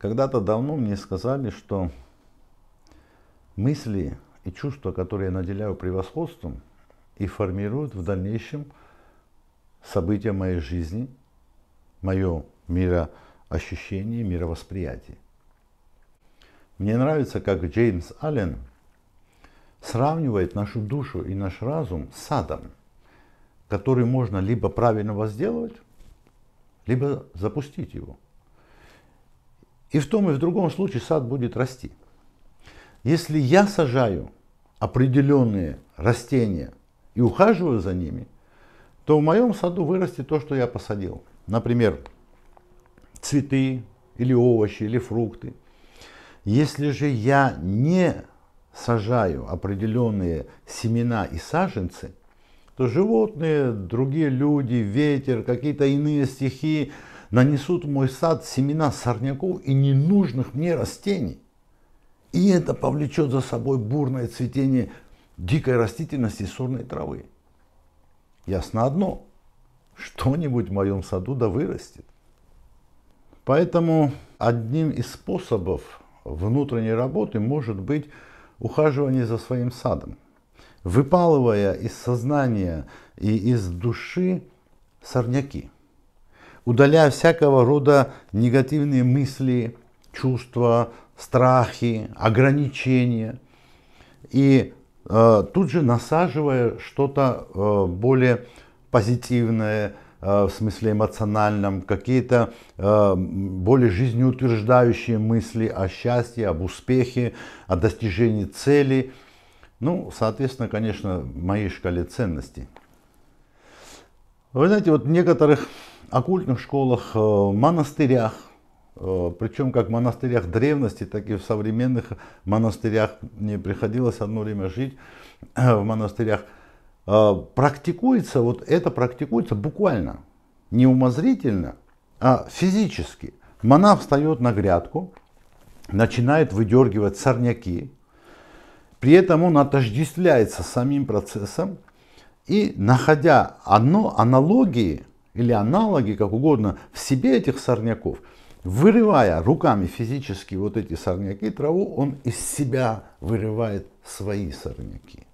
Когда-то давно мне сказали, что мысли и чувства, которые я наделяю превосходством, и формируют в дальнейшем события моей жизни, мое мироощущение, мировосприятие. Мне нравится, как Джеймс Аллен сравнивает нашу душу и наш разум с садом, который можно либо правильно возделывать, либо запустить его – и в том и в другом случае сад будет расти. Если я сажаю определенные растения и ухаживаю за ними, то в моем саду вырастет то, что я посадил. Например, цветы или овощи или фрукты. Если же я не сажаю определенные семена и саженцы, то животные, другие люди, ветер, какие-то иные стихии – нанесут в мой сад семена сорняков и ненужных мне растений. И это повлечет за собой бурное цветение дикой растительности и сорной травы. Ясно одно, что-нибудь в моем саду да вырастет. Поэтому одним из способов внутренней работы может быть ухаживание за своим садом, выпалывая из сознания и из души сорняки – удаляя всякого рода негативные мысли, чувства, страхи, ограничения. И э, тут же насаживая что-то э, более позитивное, э, в смысле эмоциональном, какие-то э, более жизнеутверждающие мысли о счастье, об успехе, о достижении цели. Ну, соответственно, конечно, моей шкале ценностей. Вы знаете, вот некоторых оккультных школах, э, монастырях, э, причем как в монастырях древности, так и в современных монастырях. Мне приходилось одно время жить э, в монастырях. Практикуется, вот это практикуется буквально, не умозрительно, а физически. Монах встает на грядку, начинает выдергивать сорняки, при этом он отождествляется с самим процессом и, находя одно аналогии, или аналоги, как угодно, в себе этих сорняков, вырывая руками физически вот эти сорняки, траву, он из себя вырывает свои сорняки.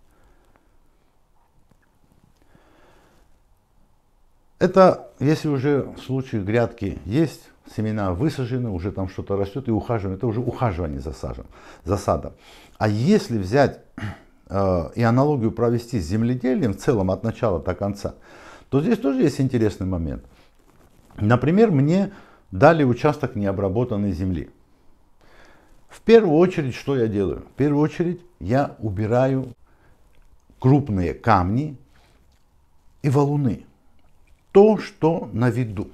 Это, если уже в случае грядки есть, семена высажены, уже там что-то растет и ухаживаем, это уже ухаживание за, сажем, за садом. А если взять э, и аналогию провести с земледелием в целом от начала до конца, то здесь тоже есть интересный момент. Например, мне дали участок необработанной земли. В первую очередь, что я делаю? В первую очередь, я убираю крупные камни и валуны. То, что на виду,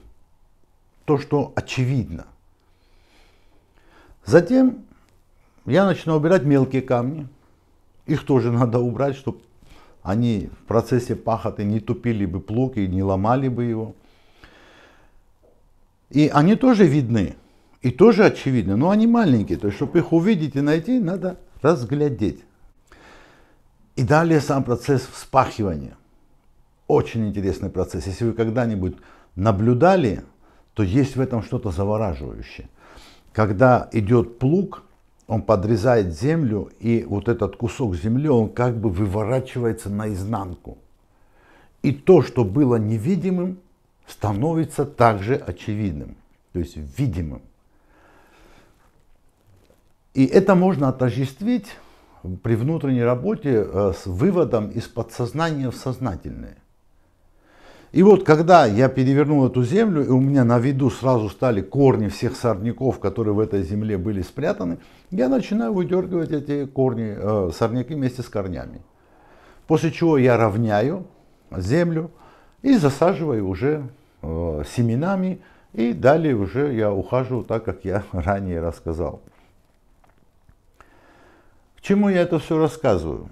то, что очевидно. Затем я начинаю убирать мелкие камни. Их тоже надо убрать, чтобы они в процессе пахоты не тупили бы плуг и не ломали бы его. И они тоже видны, и тоже очевидны, но они маленькие. То есть, чтобы их увидеть и найти, надо разглядеть. И далее сам процесс вспахивания. Очень интересный процесс. Если вы когда-нибудь наблюдали, то есть в этом что-то завораживающее. Когда идет плуг, он подрезает землю, и вот этот кусок земли, он как бы выворачивается наизнанку. И то, что было невидимым, становится также очевидным, то есть видимым. И это можно отождествить при внутренней работе э, с выводом из подсознания в сознательное. И вот когда я перевернул эту землю, и у меня на виду сразу стали корни всех сорняков, которые в этой земле были спрятаны, я начинаю выдергивать эти корни, э, сорняки вместе с корнями. После чего я равняю землю и засаживаю уже э, семенами, и далее уже я ухаживаю так, как я ранее рассказал. К чему я это все рассказываю?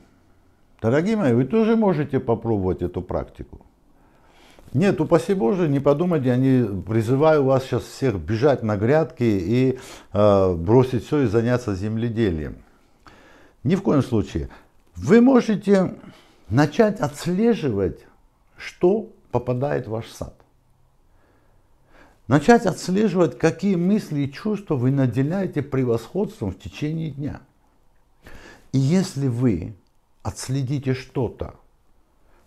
Дорогие мои, вы тоже можете попробовать эту практику. Нет, упаси Боже, не подумайте, я не призываю вас сейчас всех бежать на грядки и э, бросить все и заняться земледелием. Ни в коем случае. Вы можете начать отслеживать, что попадает в ваш сад. Начать отслеживать, какие мысли и чувства вы наделяете превосходством в течение дня. И если вы отследите что-то,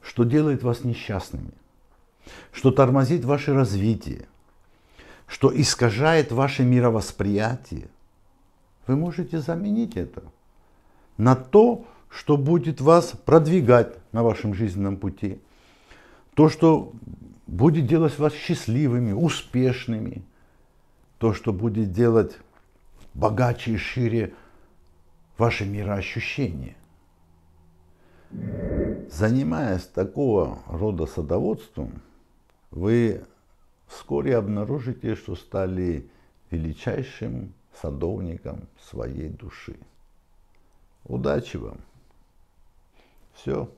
что делает вас несчастными, что тормозит ваше развитие, что искажает ваше мировосприятие, вы можете заменить это на то, что будет вас продвигать на вашем жизненном пути, то, что будет делать вас счастливыми, успешными, то, что будет делать богаче и шире ваше мироощущение. Занимаясь такого рода садоводством, вы вскоре обнаружите, что стали величайшим садовником своей души. Удачи вам! Все.